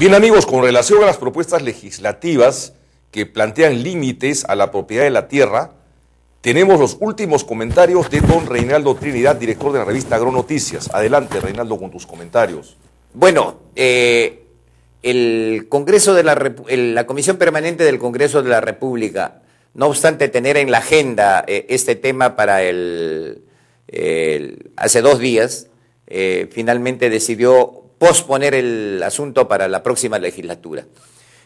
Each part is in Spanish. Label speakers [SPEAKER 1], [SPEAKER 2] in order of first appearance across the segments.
[SPEAKER 1] Bien amigos, con relación a las propuestas legislativas que plantean límites a la propiedad de la tierra, tenemos los últimos comentarios de don Reinaldo Trinidad, director
[SPEAKER 2] de la revista Agronoticias. Adelante, Reinaldo, con tus comentarios. Bueno, eh, el Congreso de la, Comisión Permanente del Congreso de la República, no obstante tener en la agenda eh, este tema para el, hace dos días, eh, finalmente decidió posponer el asunto para la próxima legislatura.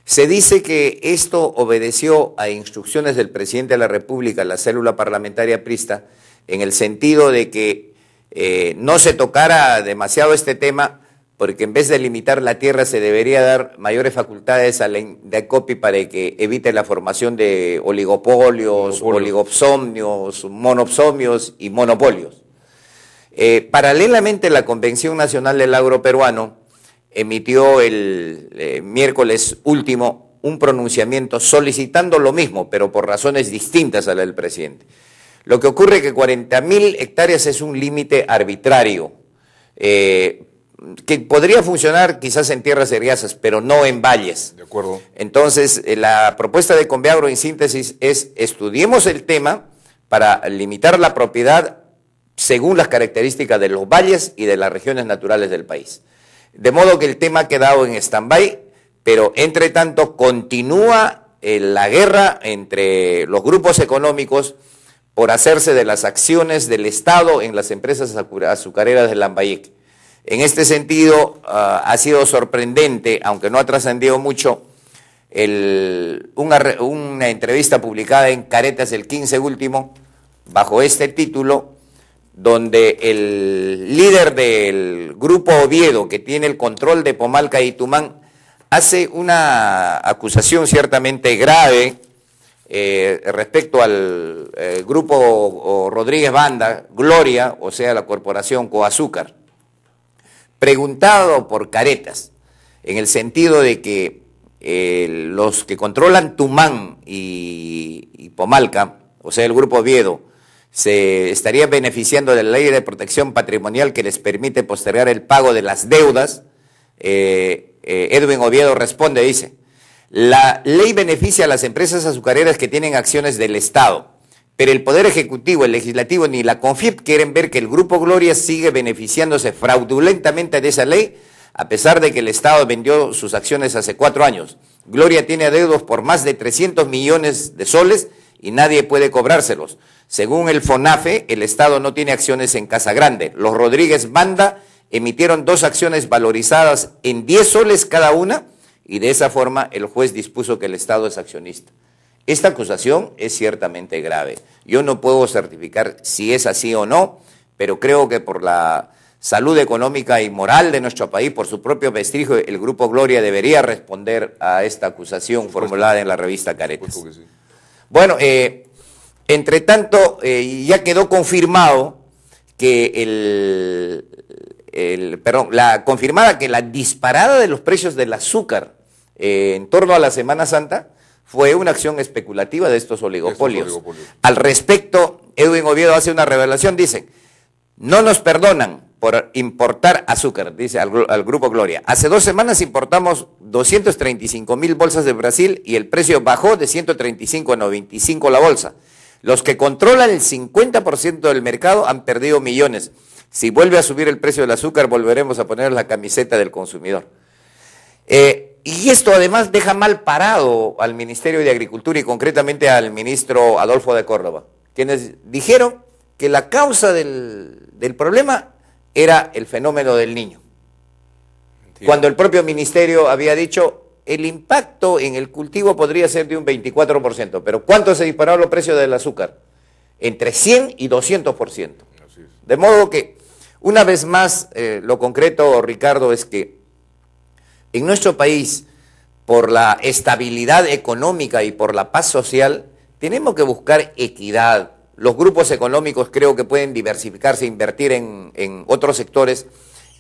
[SPEAKER 2] Se dice que esto obedeció a instrucciones del presidente de la República, la célula parlamentaria Prista, en el sentido de que eh, no se tocara demasiado este tema, porque en vez de limitar la tierra se debería dar mayores facultades a la para que evite la formación de oligopolios, oligopsomios, oligopsomnios, monopsomios y monopolios. Eh, paralelamente, la Convención Nacional del Agro Peruano emitió el eh, miércoles último un pronunciamiento solicitando lo mismo, pero por razones distintas a la del presidente. Lo que ocurre es que 40.000 hectáreas es un límite arbitrario, eh, que podría funcionar quizás en tierras eriazas, pero no en valles. De acuerdo. Entonces, la propuesta de Conveagro en síntesis es estudiemos el tema para limitar la propiedad según las características de los valles y de las regiones naturales del país. De modo que el tema ha quedado en stand-by, pero entre tanto continúa eh, la guerra entre los grupos económicos por hacerse de las acciones del Estado en las empresas azucareras de Lambayeque. En este sentido, ah, ha sido sorprendente, aunque no ha trascendido mucho, una, una entrevista publicada en Caretas el 15 último, bajo este título, donde el líder del grupo Oviedo, que tiene el control de Pomalca y Tumán, hace una acusación ciertamente grave eh, respecto al eh, grupo Rodríguez Banda, Gloria, o sea, la corporación Coazúcar, preguntado por caretas, en el sentido de que eh, los que controlan Tumán y Pomalca, o sea, el grupo Oviedo, se estaría beneficiando de la ley de protección patrimonial que les permite postergar el pago de las deudas. Eh, eh, Edwin Oviedo responde, dice, la ley beneficia a las empresas azucareras que tienen acciones del Estado, pero el Poder Ejecutivo, el Legislativo ni la CONFIP quieren ver que el Grupo Gloria sigue beneficiándose fraudulentamente de esa ley, a pesar de que el Estado vendió sus acciones hace cuatro años. Gloria tiene adeudos por más de 300 millones de soles y nadie puede cobrárselos. Según el FONAFE, el Estado no tiene acciones en Casa Grande. Los Rodríguez Banda emitieron dos acciones valorizadas en 10 soles cada una y de esa forma el juez dispuso que el Estado es accionista. Esta acusación es ciertamente grave. Yo no puedo certificar si es así o no, pero creo que por la salud económica y moral de nuestro país, por su propio vestigio, el Grupo Gloria debería responder a esta acusación formulada en la revista Caretas. Bueno, eh, entre tanto, eh, ya quedó confirmado que el, perdón, la confirmada que la disparada de los precios del azúcar eh, en torno a la Semana Santa fue una acción especulativa de estos oligopolios. Al respecto, Edwin Oviedo hace una revelación, dice, no nos perdonan por importar azúcar, dice al, al, Grupo Gloria. Hace dos semanas importamos 235 mil bolsas de Brasil y el precio bajó de 135 a 95 la bolsa. Los que controlan el 50% del mercado han perdido millones. Si vuelve a subir el precio del azúcar, volveremos a poner la camiseta del consumidor. Eh, y esto además deja mal parado al Ministerio de Agricultura y concretamente al ministro Adolfo de Córdoba, quienes dijeron que la causa del problema era el fenómeno del niño. Cuando el propio ministerio había dicho el impacto en el cultivo podría ser de un 24%, pero ¿cuánto se dispararon los precios del azúcar? Entre 100 y 200%. De modo que, una vez más, eh, lo concreto, Ricardo, es que en nuestro país, por la estabilidad económica y por la paz social, tenemos que buscar equidad. Los grupos económicos creo que pueden diversificarse, invertir en otros sectores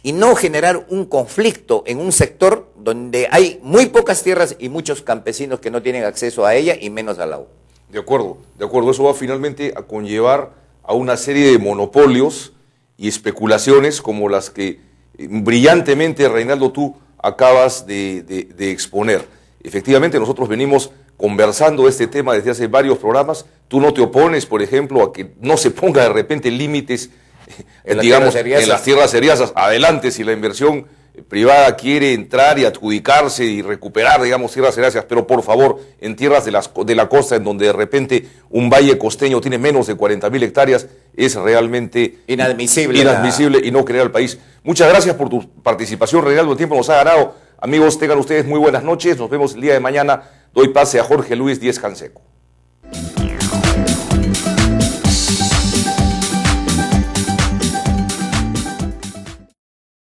[SPEAKER 2] y no generar un conflicto en un sector donde hay muy pocas tierras y muchos campesinos que no tienen acceso a ella y menos al agua. De
[SPEAKER 1] acuerdo, de acuerdo. Eso va finalmente a conllevar a una serie de monopolios y especulaciones como las que eh, brillantemente, Reinaldo, tú acabas de, de exponer. Efectivamente, nosotros venimos conversando este tema desde hace varios programas. Tú no te opones, por ejemplo, a que no se ponga de repente límites en digamos, las en las tierras seriasas. Adelante, si la inversión privada quiere entrar y adjudicarse y recuperar, digamos, tierras seriasas, pero por favor, en tierras de, la costa, en donde de repente un valle costeño tiene menos de 40 mil hectáreas, es realmente inadmisible, inadmisible y no crear el país. Muchas gracias por tu participación, Reinaldo. El tiempo nos ha ganado. Amigos, tengan ustedes muy buenas noches. Nos vemos el día de mañana. Doy pase a Jorge Luis Díez Canseco.